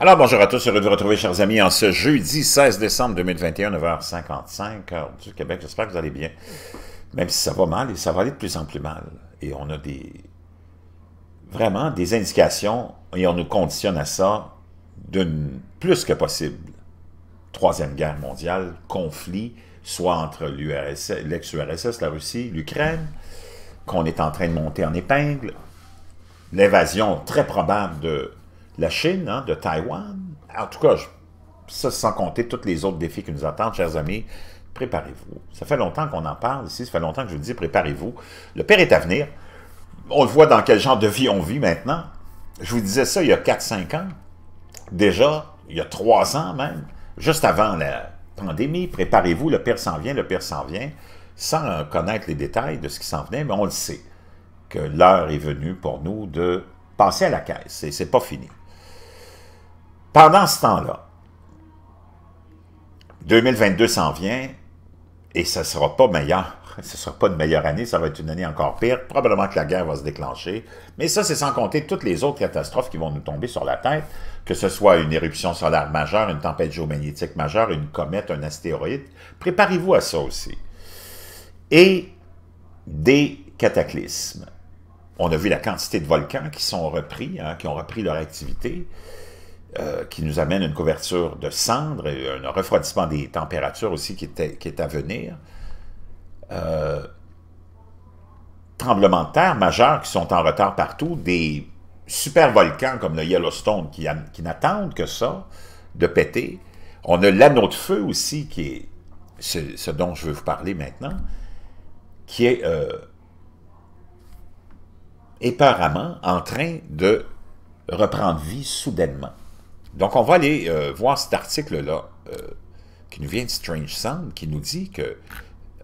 Alors, bonjour à tous, heureux de vous retrouver, chers amis, en ce jeudi 16 décembre 2021, 9h55, heure du Québec. J'espère que vous allez bien, même si ça va mal, et ça va aller de plus en plus mal. Et on a des vraiment des indications, et on nous conditionne à ça d'une plus que possible Troisième Guerre mondiale, conflit, soit entre l'ex-URSS, la Russie, l'Ukraine, qu'on est en train de monter en épingle, l'évasion très probable de la Chine, hein, de Taïwan. En tout cas, sans compter tous les autres défis qui nous attendent, chers amis. Préparez-vous. Ça fait longtemps qu'on en parle ici, ça fait longtemps que je vous dis préparez-vous. Le père est à venir. On le voit dans quel genre de vie on vit maintenant. Je vous disais ça il y a 4-5 ans. Déjà, il y a 3 ans même, juste avant la pandémie, préparez-vous, le père s'en vient, le père s'en vient, sans connaître les détails de ce qui s'en venait, mais on le sait, que l'heure est venue pour nous de passer à la caisse, et c'est pas fini. Pendant ce temps-là, 2022 s'en vient et ce sera pas meilleur. Ce ne sera pas une meilleure année, ça va être une année encore pire. Probablement que la guerre va se déclencher. Mais ça, c'est sans compter toutes les autres catastrophes qui vont nous tomber sur la tête, que ce soit une éruption solaire majeure, une tempête géomagnétique majeure, une comète, un astéroïde. Préparez-vous à ça aussi. Et des cataclysmes. On a vu la quantité de volcans qui sont repris, hein, qui ont repris leur activité. Euh, qui nous amène une couverture de cendres et un refroidissement des températures aussi qui, est à venir. Euh, tremblements de terre majeurs qui sont en retard partout, des super volcans comme le Yellowstone qui, n'attendent que ça de péter. On a l'anneau de feu aussi, qui est ce, dont je veux vous parler maintenant, qui est euh, en train de reprendre vie soudainement. Donc, on va aller euh, voir cet article-là euh, qui nous vient de Strange Sound, qui nous dit que euh,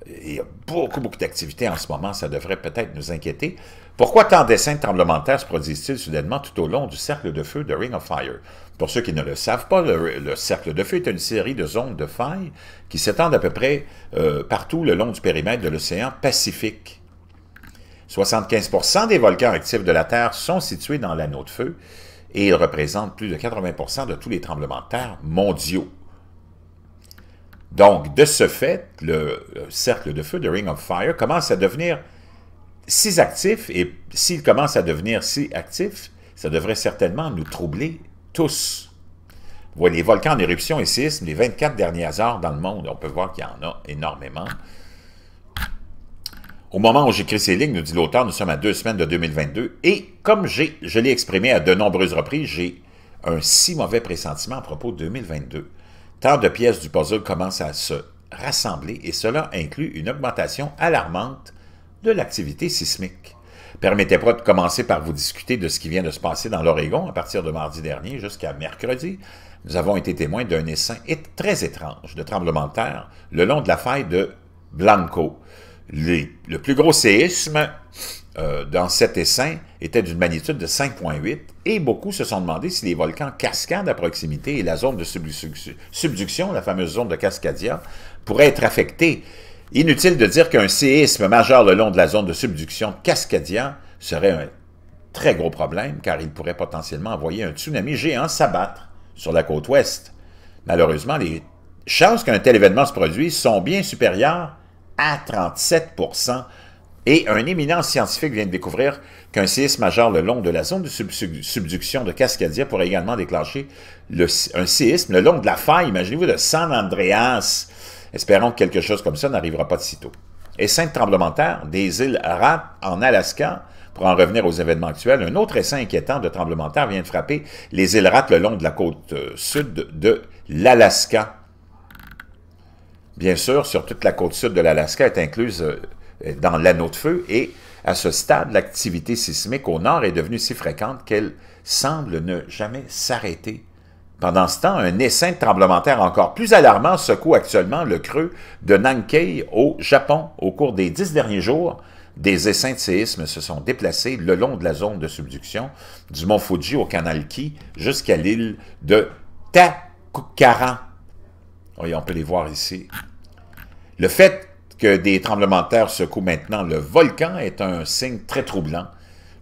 il y a beaucoup, beaucoup d'activités en ce moment, ça devrait peut-être nous inquiéter. Pourquoi tant d'essais de tremblements de terre se produisent-ils soudainement tout au long du cercle de feu de Ring of Fire? Pour ceux qui ne le savent pas, le, cercle de feu est une série de zones de failles qui s'étendent à peu près partout le long du périmètre de l'océan Pacifique. 75 des volcans actifs de la Terre sont situés dans l'anneau de feu, et il représente plus de 80 de tous les tremblements de terre mondiaux. Donc, de ce fait, le cercle de feu, le Ring of Fire, commence à devenir si actif, et s'il commence à devenir si actif, ça devrait certainement nous troubler tous. Vous les volcans en éruption et séisme, les 24 derniers hasards dans le monde, on peut voir qu'il y en a énormément. Au moment où j'écris ces lignes, nous dit l'auteur, nous sommes à deux semaines de 2022 et comme je l'ai exprimé à de nombreuses reprises, j'ai un si mauvais pressentiment à propos de 2022. Tant de pièces du puzzle commencent à se rassembler et cela inclut une augmentation alarmante de l'activité sismique. Permettez-moi de commencer par vous discuter de ce qui vient de se passer dans l'Oregon à partir de mardi dernier jusqu'à mercredi. Nous avons été témoins d'un essaim très étrange de tremblement de terre le long de la faille de Blanco le plus gros séisme euh, dans cet essaim était d'une magnitude de 5,8 et beaucoup se sont demandé si les volcans cascades à proximité et la zone de subduction, la fameuse zone de Cascadia, pourraient être affectés. Inutile de dire qu'un séisme majeur le long de la zone de subduction Cascadia serait un très gros problème car il pourrait potentiellement envoyer un tsunami géant s'abattre sur la côte ouest. Malheureusement, les chances qu'un tel événement se produise sont bien supérieures à 37 et un éminent scientifique vient de découvrir qu'un séisme majeur le long de la zone de subduction de Cascadia pourrait également déclencher un séisme le long de la faille, imaginez-vous, de San Andreas. Espérons que quelque chose comme ça n'arrivera pas de sitôt. Et de tremblement de terre des îles Rat en Alaska, pour en revenir aux événements actuels, un autre essai inquiétant de tremblement de terre vient de frapper les îles Rat le long de la côte euh, sud de l'Alaska bien sûr, sur toute la côte sud de l'Alaska est incluse euh, dans l'anneau de feu et à ce stade, l'activité sismique au nord est devenue si fréquente qu'elle semble ne jamais s'arrêter. Pendant ce temps, un essaim tremblementaire encore plus alarmant secoue actuellement le creux de Nankai au Japon. Au cours des dix derniers jours, des essaims de séisme se sont déplacés le long de la zone de subduction du mont Fuji au canal Ki jusqu'à l'île de Takukara on peut les voir ici. Le fait que des tremblements de terre secouent maintenant le volcan est un signe très troublant.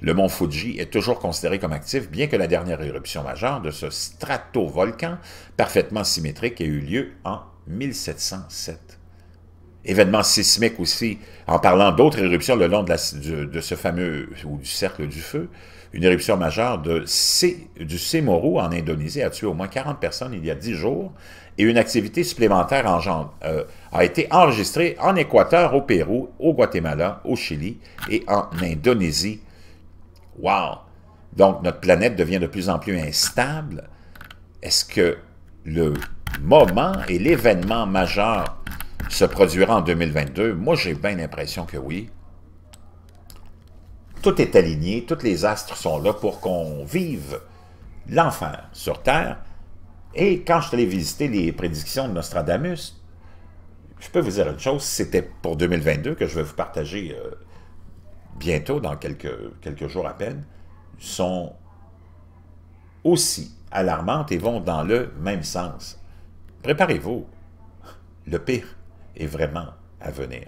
Le mont Fuji est toujours considéré comme actif, bien que la dernière éruption majeure de ce stratovolcan, parfaitement symétrique, ait eu lieu en 1707 événements sismiques aussi, en parlant d'autres éruptions le long de, ce fameux, ou du cercle du feu, une éruption majeure de C, du Semoru en Indonésie a tué au moins 40 personnes il y a 10 jours, et une activité supplémentaire en euh, a été enregistrée en Équateur, au Pérou, au Guatemala, au Chili et en Indonésie. Wow! Donc, notre planète devient de plus en plus instable. Est-ce que le moment et l'événement majeur se produira en 2022? Moi, j'ai bien l'impression que oui. Tout est aligné, tous les astres sont là pour qu'on vive l'enfer sur Terre. Et quand je suis allé visiter les prédictions de Nostradamus, je peux vous dire une chose, c'était pour 2022 que je vais vous partager euh, bientôt, dans quelques, quelques jours à peine, sont aussi alarmantes et vont dans le même sens. Préparez-vous. Le pire est vraiment à venir.